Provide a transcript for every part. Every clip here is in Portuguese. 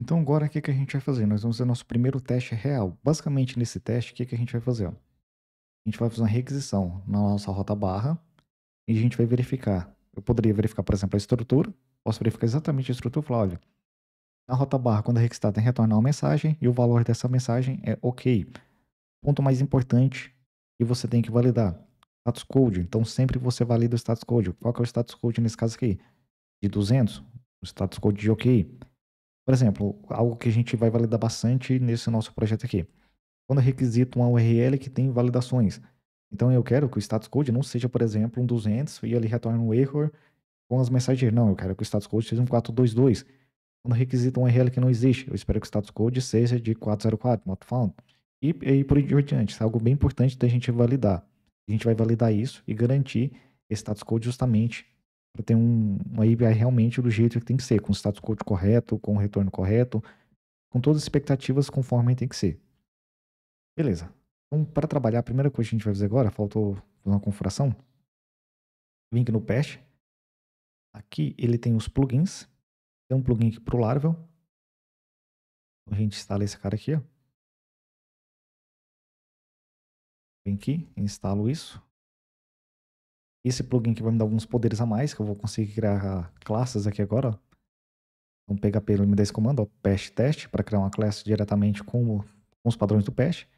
Então agora o que, que a gente vai fazer? Nós vamos fazer nosso primeiro teste real. Basicamente nesse teste, o que, que a gente vai fazer? A gente vai fazer uma requisição na nossa rota barra e a gente vai verificar. Eu poderia verificar, por exemplo, a estrutura. Posso verificar exatamente a estrutura e falar, olha, na rota barra, quando a requisitada tem é que retornar uma mensagem e o valor dessa mensagem é ok. Ponto mais importante que você tem que validar, status code. Então sempre você valida o status code. Qual que é o status code nesse caso aqui? De 200, o status code de ok. Por exemplo, algo que a gente vai validar bastante nesse nosso projeto aqui. Quando requisita é requisito uma URL que tem validações. Então eu quero que o status code não seja, por exemplo, um 200 e ele retorne um error com as mensagens. Não, eu quero que o status code seja um 422. Quando requisita requisito uma URL que não existe, eu espero que o status code seja de 404, not found. E, aí por diante, é algo bem importante da gente validar. A gente vai validar isso e garantir esse status code justamente para ter um, uma API realmente do jeito que tem que ser, com o status code correto, com o retorno correto, com todas as expectativas conforme tem que ser. Beleza. Então, para trabalhar, a primeira coisa que a gente vai fazer agora, faltou uma configuração. aqui no patch. Aqui ele tem os plugins. Tem um plugin aqui para o Laravel. A gente instala esse cara aqui. Ó. Vem aqui, instalo isso. Esse plugin que vai me dar alguns poderes a mais, que eu vou conseguir criar classes aqui agora. Então, PHP ele me dá esse comando, ó, past test, para criar uma classe diretamente com, com os padrões do past.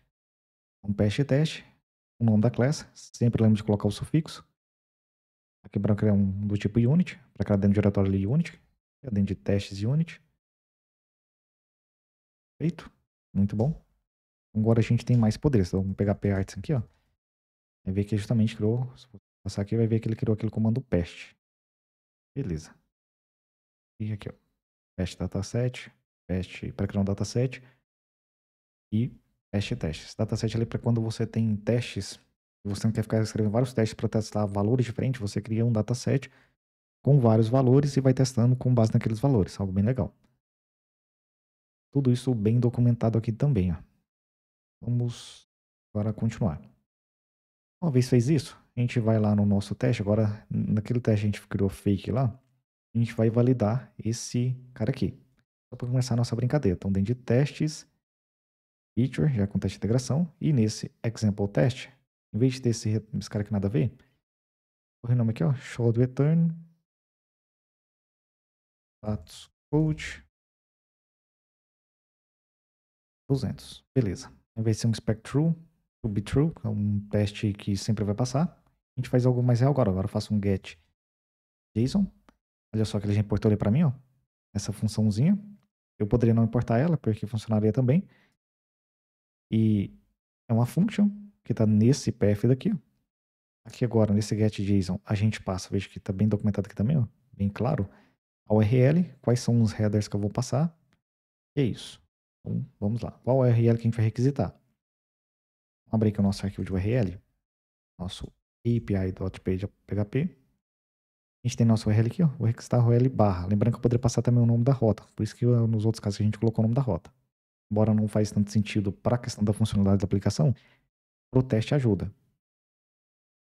Então, past test, o nome da classe, sempre lembre de colocar o sufixo. Aqui para criar um do tipo unit, para criar dentro do diretório ali unit, dentro de testes unit. Feito, muito bom. Agora a gente tem mais poderes, então vamos pegar PArts aqui, ó. Vai ver que justamente criou Passar aqui vai ver que ele criou aquele comando pest. Beleza. E aqui, ó. Pest dataset, pest para criar um dataset e pest testes. Esse dataset ali é para quando você tem testes, você não quer ficar escrevendo vários testes para testar valores diferentes, você cria um dataset com vários valores e vai testando com base naqueles valores, algo bem legal. Tudo isso bem documentado aqui também. Ó. Vamos agora continuar. Uma vez fez isso, a gente vai lá no nosso teste, agora naquele teste a gente criou fake lá, a gente vai validar esse cara aqui. Só para começar a nossa brincadeira. Então, dentro de testes, feature, já com teste de integração, e nesse example test, em vez de ter esse, esse cara que nada a ver, o renome aqui, ó, show do return, status code, 200, beleza. Em vez de ser um spec true, to be true, é um teste que sempre vai passar, a gente faz algo mais real é agora. Agora eu faço um get JSON. Olha só que ele já importou ali para mim, ó. Essa funçãozinha. Eu poderia não importar ela, porque funcionaria também. E é uma function que está nesse path daqui, ó. Aqui agora, nesse get JSON, a gente passa, veja que está bem documentado aqui também, ó, bem claro, a URL, quais são os headers que eu vou passar, e é isso. Então, vamos lá. Qual URL que a gente vai requisitar? Vamos abrir aqui o nosso arquivo de URL, nosso API.page.php. A gente tem nosso URL aqui, ó, workstar URL barra. Lembrando que eu poderia passar também o nome da rota. Por isso que ah, nos outros casos a gente colocou o nome da rota. Embora não faz tanto sentido para a questão da funcionalidade da aplicação, para o teste ajuda.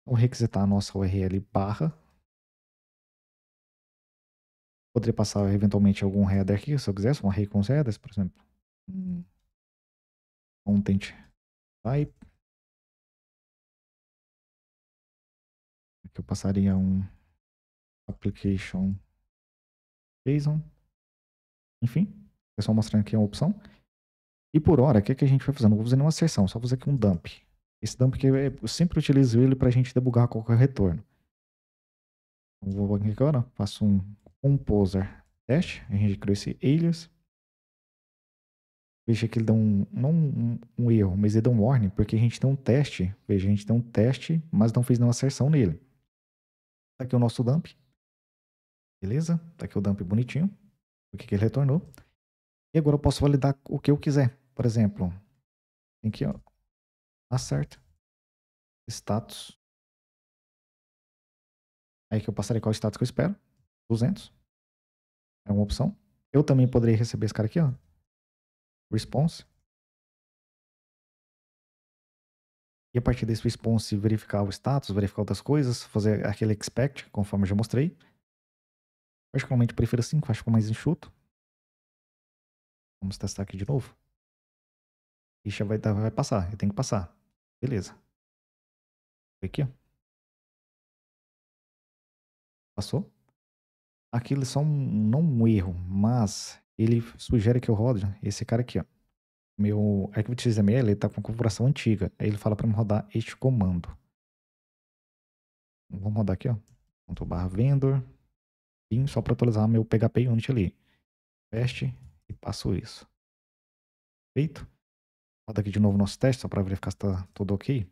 Vou requisitar a nossa URL barra. Poderia passar eventualmente algum header aqui, se eu quisesse, um array com os headers, por exemplo. Hum. Content type. que eu passaria um application JSON. Enfim, é só mostrando aqui uma opção. E por hora, o que, é que a gente vai fazer? Não vou fazer nenhuma sessão, só vou fazer aqui um dump. Esse dump que eu sempre utilizo ele para a gente debugar qualquer retorno. Então, vou aqui agora, faço um composer teste, a gente criou esse alias. Veja que ele dá um, não um, um, erro, mas ele dá um warning, porque a gente tem um teste, veja, a gente tem um teste, mas não fez nenhuma sessão nele. Tá aqui o nosso dump. Beleza? Tá aqui o dump bonitinho. O que, ele retornou. E agora eu posso validar o que eu quiser. Por exemplo, tem aqui, ó. Assert. Status. Aí que eu passarei qual status que eu espero. 200. É uma opção. Eu também poderia receber esse cara aqui, ó. Response. e a partir desse response verificar o status, verificar outras coisas, fazer aquele expect, conforme eu já mostrei. Particularmente prefiro assim, acho que ficou mais enxuto. Vamos testar aqui de novo. Ficha vai, vai passar, eu tenho que passar. Beleza. Aqui, ó. Passou. Aquilo eles é são não um erro, mas ele sugere que eu rode né? esse cara aqui, ó meu arquivo de XML está com configuração antiga. Aí ele fala para rodar este comando. Vamos rodar aqui, ó. Ponto barra vendor. Sim, só para atualizar meu PHP unit ali. Teste e passo isso. Feito. Roda aqui de novo nosso teste, só para verificar se está tudo ok.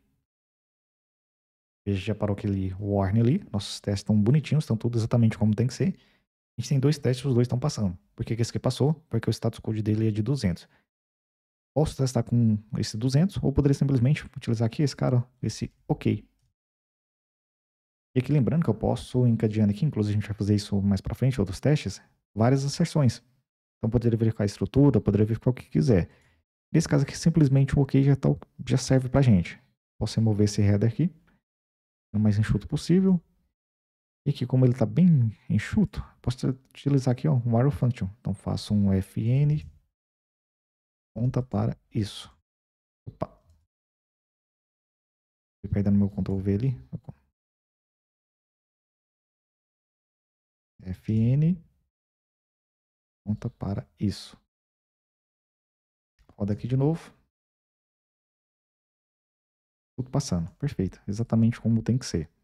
Veja, já parou aquele warning ali. Nossos testes estão bonitinhos, estão tudo exatamente como tem que ser. A gente tem dois testes, os dois estão passando. Por que, que esse aqui passou? Porque o status code dele é de 200 posso testar com esse 200 ou poderia simplesmente utilizar aqui esse cara, esse OK. E aqui lembrando que eu posso encadeando aqui, inclusive a gente vai fazer isso mais para frente, outros testes, várias acessões. Então poderia verificar a estrutura, poderia verificar o que quiser. Nesse caso aqui, simplesmente o OK já, tá, já serve para gente. Posso remover esse header aqui, o mais enxuto possível. E aqui, como ele está bem enxuto, posso utilizar aqui ó, um arrow function. Então faço um fn conta para isso. Opa. Fui perdendo no meu Ctrl V ali. FN conta para isso. Roda aqui de novo. Tudo passando. Perfeito. Exatamente como tem que ser.